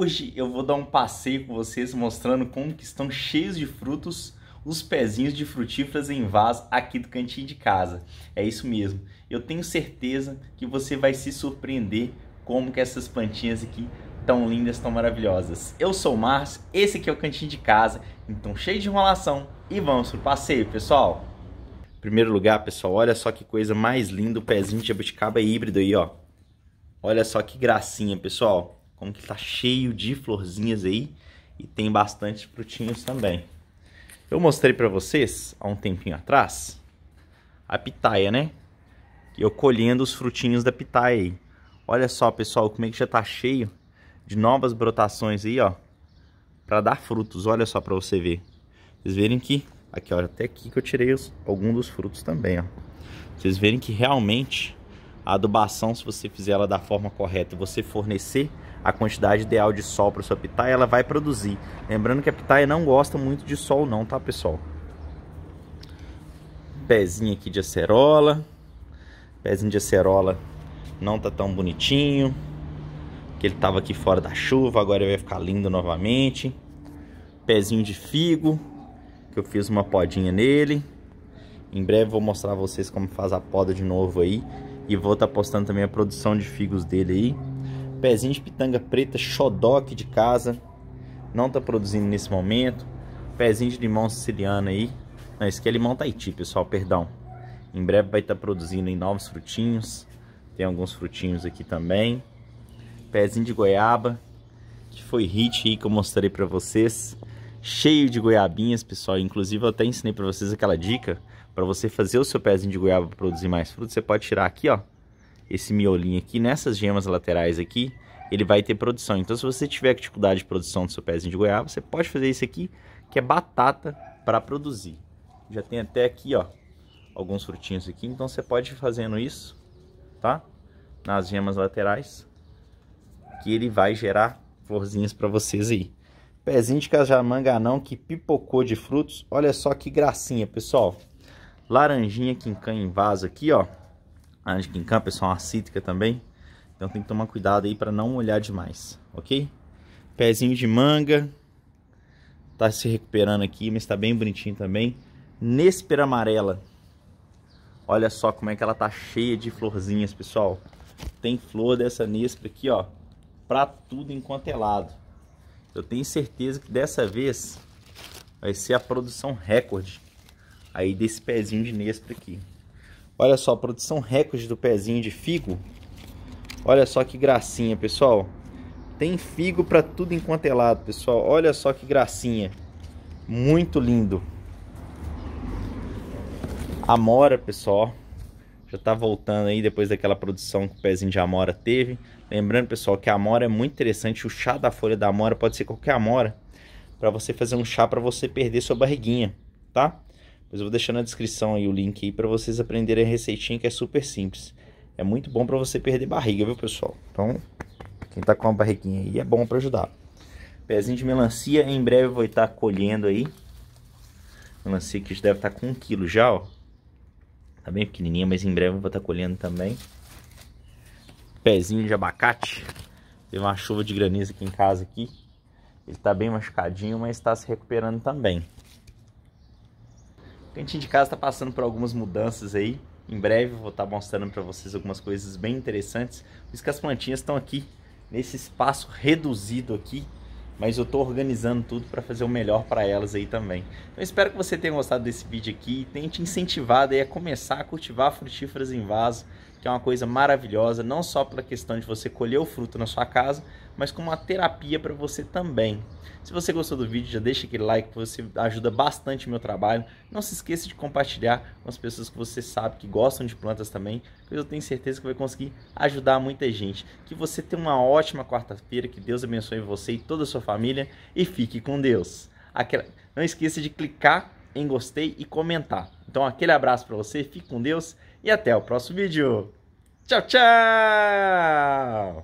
Hoje eu vou dar um passeio com vocês mostrando como que estão cheios de frutos os pezinhos de frutíferas em vaso aqui do cantinho de casa. É isso mesmo. Eu tenho certeza que você vai se surpreender como que essas plantinhas aqui tão lindas, tão maravilhosas. Eu sou o Márcio, esse aqui é o cantinho de casa, então cheio de enrolação e vamos pro passeio, pessoal. Em primeiro lugar, pessoal, olha só que coisa mais linda o pezinho de jabuticaba híbrido aí, ó. Olha só que gracinha, pessoal. Como que tá cheio de florzinhas aí e tem bastante frutinhos também. Eu mostrei para vocês há um tempinho atrás a pitaia, né? Eu colhendo os frutinhos da pitaia aí. Olha só, pessoal, como é que já tá cheio de novas brotações aí, ó, para dar frutos. Olha só para você ver. Vocês verem que aqui, ó, até aqui que eu tirei os, algum dos frutos também, ó. Vocês verem que realmente a adubação, se você fizer ela da forma correta e você fornecer a quantidade ideal de sol para sua pitaia, ela vai produzir. Lembrando que a pitaia não gosta muito de sol não, tá pessoal? Pezinho aqui de acerola. Pezinho de acerola não tá tão bonitinho. Que ele tava aqui fora da chuva, agora ele vai ficar lindo novamente. Pezinho de figo, que eu fiz uma podinha nele. Em breve vou mostrar a vocês como faz a poda de novo aí. E vou estar tá postando também a produção de figos dele aí. Pezinho de pitanga preta, xodoque de casa. Não tá produzindo nesse momento. Pezinho de limão siciliano aí. Não, esse aqui é limão Tahiti, pessoal, perdão. Em breve vai estar tá produzindo em novos frutinhos. Tem alguns frutinhos aqui também. Pezinho de goiaba, que foi hit aí que eu mostrei para vocês. Cheio de goiabinhas, pessoal. Inclusive eu até ensinei para vocês aquela dica para você fazer o seu pezinho de goiaba produzir mais frutos. Você pode tirar aqui, ó esse miolinho aqui, nessas gemas laterais aqui, ele vai ter produção. Então, se você tiver dificuldade de produção do seu pezinho de goiaba, você pode fazer isso aqui, que é batata para produzir. Já tem até aqui, ó, alguns frutinhos aqui. Então, você pode ir fazendo isso, tá? Nas gemas laterais, que ele vai gerar florzinhas para vocês aí. Pezinho de cajamanganão que pipocou de frutos. Olha só que gracinha, pessoal. Laranjinha que encanha em vaso aqui, ó a gincampa é uma cítrica também. Então tem que tomar cuidado aí para não olhar demais, ok? Pezinho de manga. Tá se recuperando aqui, mas tá bem bonitinho também. Néspera amarela. Olha só como é que ela tá cheia de florzinhas, pessoal. Tem flor dessa néspera aqui, ó. Pra tudo enquanto é lado. Eu tenho certeza que dessa vez vai ser a produção recorde aí desse pezinho de néspera aqui. Olha só, produção recorde do pezinho de figo. Olha só que gracinha, pessoal. Tem figo para tudo enquanto é lado, pessoal. Olha só que gracinha. Muito lindo. Amora, pessoal. Já tá voltando aí depois daquela produção que o pezinho de amora teve. Lembrando, pessoal, que a amora é muito interessante. O chá da folha da amora pode ser qualquer amora. Para você fazer um chá para você perder sua barriguinha, tá? Mas eu vou deixar na descrição aí o link aí para vocês aprenderem a receitinha que é super simples. É muito bom para você perder barriga, viu, pessoal? Então, quem tá com uma barriguinha aí é bom para ajudar. Pezinho de melancia, em breve eu vou estar colhendo aí. Melancia que deve estar tá com um quilo já, ó. Tá bem pequenininha, mas em breve eu vou estar colhendo também. Pezinho de abacate. Teve uma chuva de granizo aqui em casa aqui. Ele tá bem machucadinho, mas está se recuperando também. O cantinho de casa está passando por algumas mudanças aí. Em breve eu vou estar tá mostrando para vocês algumas coisas bem interessantes. Por isso que as plantinhas estão aqui, nesse espaço reduzido aqui. Mas eu estou organizando tudo para fazer o melhor para elas aí também. Então espero que você tenha gostado desse vídeo aqui e tenha te incentivado aí a começar a cultivar frutíferas em vaso, que é uma coisa maravilhosa, não só pela questão de você colher o fruto na sua casa, mas como uma terapia para você também. Se você gostou do vídeo, já deixa aquele like que você ajuda bastante o meu trabalho. Não se esqueça de compartilhar com as pessoas que você sabe que gostam de plantas também, Porque eu tenho certeza que vai conseguir ajudar muita gente. Que você tenha uma ótima quarta-feira, que Deus abençoe você e toda a sua família e fique com Deus. Aquela... Não esqueça de clicar em gostei e comentar. Então aquele abraço para você, fique com Deus e até o próximo vídeo. Tchau, tchau!